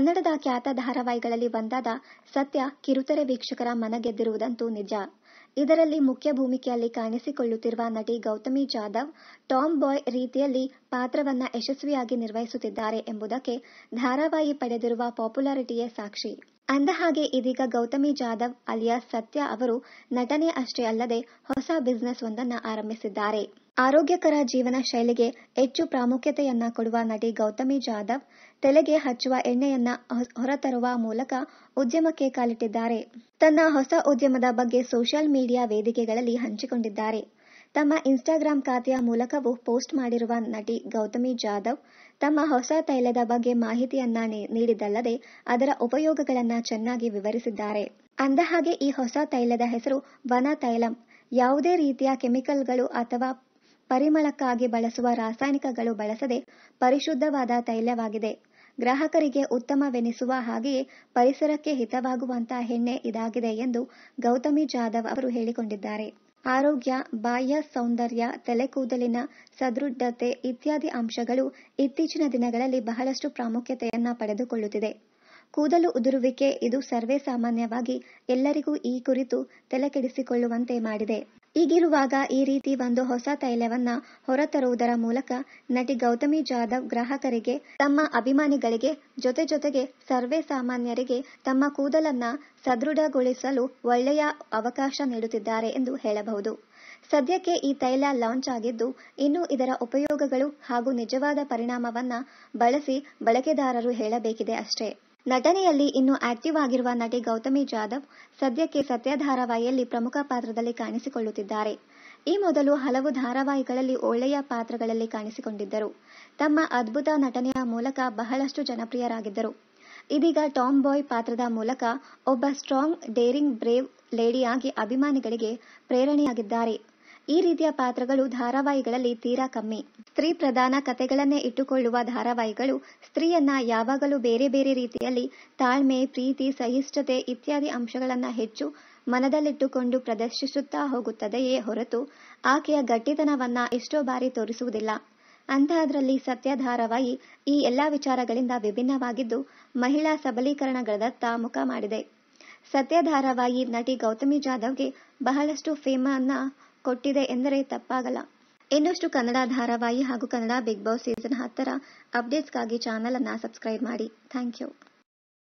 ಕನ್ನಡದ ಖ್ಯಾತ ಧಾರಾವಾಹಿಗಳಲ್ಲಿ ಒಂದಾದ ಸತ್ಯ ಕಿರುತೆರೆ ವೀಕ್ಷಕರ ಮನ ಗೆದ್ದಿರುವುದಂತೂ ನಿಜ ಇದರಲ್ಲಿ ಮುಖ್ಯ ಭೂಮಿಕೆಯಲ್ಲಿ ಕಾಣಿಸಿಕೊಳ್ಳುತ್ತಿರುವ ನಟಿ ಗೌತಮಿ ಜಾಧವ್ ಟಾಮ್ ಬಾಯ್ ರೀತಿಯಲ್ಲಿ ಪಾತ್ರವನ್ನ ಯಶಸ್ವಿಯಾಗಿ ನಿರ್ವಹಿಸುತ್ತಿದ್ದಾರೆ ಎಂಬುದಕ್ಕೆ ಧಾರಾವಾಹಿ ಪಡೆದಿರುವ ಪಾಪ್ಯುಲಾರಿಟಿಯೇ ಸಾಕ್ಷಿ ಅಂದಹಾಗೆ ಇದೀಗ ಗೌತಮಿ ಜಾಧವ್ ಅಲಿಯಾಸ್ ಸತ್ಯ ಅವರು ನಟನೆ ಅಷ್ಟೇ ಅಲ್ಲದೆ ಹೊಸ ಬಿಸಿನೆಸ್ ಒಂದನ್ನು ಆರಂಭಿಸಿದ್ದಾರೆ ಆರೋಗ್ಯಕರ ಜೀವನ ಶೈಲಿಗೆ ಹೆಚ್ಚು ಪ್ರಾಮುಖ್ಯತೆಯನ್ನ ಕೊಡುವ ನಟಿ ಗೌತಮಿ ಜಾಧವ್ ತಲೆಗೆ ಹಚ್ಚುವ ಎಣ್ಣೆಯನ್ನ ಹೊರತರುವ ಮೂಲಕ ಉದ್ಯಮಕ್ಕೆ ಕಾಲಿಟ್ಟಿದ್ದಾರೆ ತನ್ನ ಹೊಸ ಉದ್ಯಮದ ಬಗ್ಗೆ ಸೋಷಿಯಲ್ ಮೀಡಿಯಾ ವೇದಿಕೆಗಳಲ್ಲಿ ಹಂಚಿಕೊಂಡಿದ್ದಾರೆ ತಮ್ಮ ಇನ್ಸ್ಟಾಗ್ರಾಂ ಖಾತೆಯ ಮೂಲಕವೂ ಪೋಸ್ಟ್ ಮಾಡಿರುವ ನಟಿ ಗೌತಮಿ ಜಾಧವ್ ತಮ್ಮ ಹೊಸ ತೈಲದ ಬಗ್ಗೆ ಮಾಹಿತಿಯನ್ನ ನೀಡಿದ್ದಲ್ಲದೆ ಅದರ ಉಪಯೋಗಗಳನ್ನು ಚೆನ್ನಾಗಿ ವಿವರಿಸಿದ್ದಾರೆ ಅಂದಹಾಗೆ ಈ ಹೊಸ ತೈಲದ ಹೆಸರು ವನ ತೈಲಂ ಯಾವುದೇ ರೀತಿಯ ಕೆಮಿಕಲ್ಗಳು ಅಥವಾ ಪರಿಮಳಕ್ಕಾಗಿ ಬಳಸುವ ರಾಸಾಯನಿಕಗಳು ಬಳಸದೆ ಪರಿಶುದ್ಧವಾದ ತೈಲವಾಗಿದೆ ಗ್ರಾಹಕರಿಗೆ ಉತ್ತಮವೆನಿಸುವ ಹಾಗೆಯೇ ಪರಿಸರಕ್ಕೆ ಹಿತವಾಗುವಂತಹ ಹೆಣ್ಣೆ ಇದಾಗಿದೆ ಎಂದು ಗೌತಮಿ ಜಾಧವ್ ಅವರು ಹೇಳಿಕೊಂಡಿದ್ದಾರೆ ಆರೋಗ್ಯ ಬಾಹ್ಯ ಸೌಂದರ್ಯ ತಲೆಕೂದಲಿನ ಸದೃಢತೆ ಇತ್ಯಾದಿ ಅಂಶಗಳು ಇತ್ತೀಚಿನ ದಿನಗಳಲ್ಲಿ ಬಹಳಷ್ಟು ಪ್ರಾಮುಖ್ಯತೆಯನ್ನ ಪಡೆದುಕೊಳ್ಳುತ್ತಿದೆ ಕೂದಲು ಉದುರುವಿಕೆ ಇದು ಸರ್ವೇ ಸಾಮಾನ್ಯವಾಗಿ ಎಲ್ಲರಿಗೂ ಈ ಕುರಿತು ತಲೆಕೆಡಿಸಿಕೊಳ್ಳುವಂತೆ ಮಾಡಿದೆ ಈಗಿರುವಾಗ ಈ ರೀತಿ ಒಂದು ಹೊಸ ತೈಲವನ್ನ ಹೊರತರುವುದರ ಮೂಲಕ ನಟಿ ಗೌತಮಿ ಜಾಧವ್ ಗ್ರಾಹಕರಿಗೆ ತಮ್ಮ ಅಭಿಮಾನಿಗಳಿಗೆ ಜೊತೆ ಜೊತೆಗೆ ಸರ್ವೇ ಸಾಮಾನ್ಯರಿಗೆ ತಮ್ಮ ಕೂದಲನ್ನ ಸದೃಢಗೊಳಿಸಲು ಒಳ್ಳೆಯ ಅವಕಾಶ ನೀಡುತ್ತಿದ್ದಾರೆ ಎಂದು ಹೇಳಬಹುದು ಸದ್ಯಕ್ಕೆ ಈ ತೈಲ ಲಾಂಚ್ ಆಗಿದ್ದು ಇನ್ನು ಇದರ ಉಪಯೋಗಗಳು ಹಾಗೂ ನಿಜವಾದ ಪರಿಣಾಮವನ್ನ ಬಳಸಿ ಬಳಕೆದಾರರು ಹೇಳಬೇಕಿದೆ ಅಷ್ಟೇ ನಟನೆಯಲ್ಲಿ ಇನ್ನು ಆಕ್ಟಿವ್ ಆಗಿರುವ ನಟಿ ಗೌತಮಿ ಜಾಧವ್ ಸದ್ಯಕ್ಕೆ ಸತ್ಯ ಧಾರಾವಾಹಿಯಲ್ಲಿ ಪ್ರಮುಖ ಪಾತ್ರದಲ್ಲಿ ಕಾಣಿಸಿಕೊಳ್ಳುತ್ತಿದ್ದಾರೆ ಈ ಮೊದಲು ಹಲವು ಧಾರಾವಾಹಿಗಳಲ್ಲಿ ಒಳ್ಳೆಯ ಪಾತ್ರಗಳಲ್ಲಿ ಕಾಣಿಸಿಕೊಂಡಿದ್ದರು ತಮ್ಮ ಅದ್ಭುತ ನಟನೆಯ ಮೂಲಕ ಬಹಳಷ್ಟು ಜನಪ್ರಿಯರಾಗಿದ್ದರು ಇದೀಗ ಟಾಮ್ ಬಾಯ್ ಪಾತ್ರದ ಮೂಲಕ ಒಬ್ಬ ಸ್ಟ್ರಾಂಗ್ ಡೇರಿಂಗ್ ಬ್ರೇವ್ ಲೇಡಿಯಾಗಿ ಅಭಿಮಾನಿಗಳಿಗೆ ಪ್ರೇರಣೆಯಾಗಿದ್ದಾರೆ ಈ ರೀತಿಯ ಪಾತ್ರಗಳು ಧಾರಾವಾಹಿಗಳಲ್ಲಿ ತೀರಾ ಕಮ್ಮಿ ಸ್ತ್ರೀ ಪ್ರಧಾನ ಕಥೆಗಳನ್ನೇ ಇಟ್ಟುಕೊಳ್ಳುವ ಧಾರಾವಾಹಿಗಳು ಸ್ತ್ರೀಯನ್ನ ಯಾವಾಗಲೂ ಬೇರೆ ಬೇರೆ ರೀತಿಯಲ್ಲಿ ತಾಳ್ಮೆ ಪ್ರೀತಿ ಸಹಿಷ್ಣುತೆ ಇತ್ಯಾದಿ ಅಂಶಗಳನ್ನ ಹೆಚ್ಚು ಮನದಲ್ಲಿಟ್ಟುಕೊಂಡು ಪ್ರದರ್ಶಿಸುತ್ತಾ ಹೋಗುತ್ತದೆಯೇ ಹೊರತು ಆಕೆಯ ಗಟ್ಟಿತನವನ್ನ ಎಷ್ಟೋ ಬಾರಿ ತೋರಿಸುವುದಿಲ್ಲ ಅಂತಹದ್ರಲ್ಲಿ ಸತ್ಯ ಧಾರಾವಾಹಿ ಈ ಎಲ್ಲಾ ವಿಚಾರಗಳಿಂದ ವಿಭಿನ್ನವಾಗಿದ್ದು ಮಹಿಳಾ ಸಬಲೀಕರಣಗಳದತ್ತ ಮುಖ ಮಾಡಿದೆ ಸತ್ಯ ಧಾರಾವಾಹಿ ನಟಿ ಗೌತಮಿ ಜಾಧವ್ಗೆ ಬಹಳಷ್ಟು ಫೇಮನ್ನ ಕೊಟ್ಟಿದೆ ಎಂದರೆ ತಪ್ಪಾಗಲ್ಲ ಇನ್ನಷ್ಟು ಕನ್ನಡ ಧಾರಾವಾಹಿ ಹಾಗೂ ಕನ್ನಡ ಬಿಗ್ ಬಾಸ್ ಸೀಸನ್ ಹತ್ತರ ಅಪ್ಡೇಟ್ಸ್ಗಾಗಿ ಚಾನಲ್ ಅನ್ನ ಸಬ್ಸ್ಕ್ರೈಬ್ ಮಾಡಿ ಥ್ಯಾಂಕ್ ಯು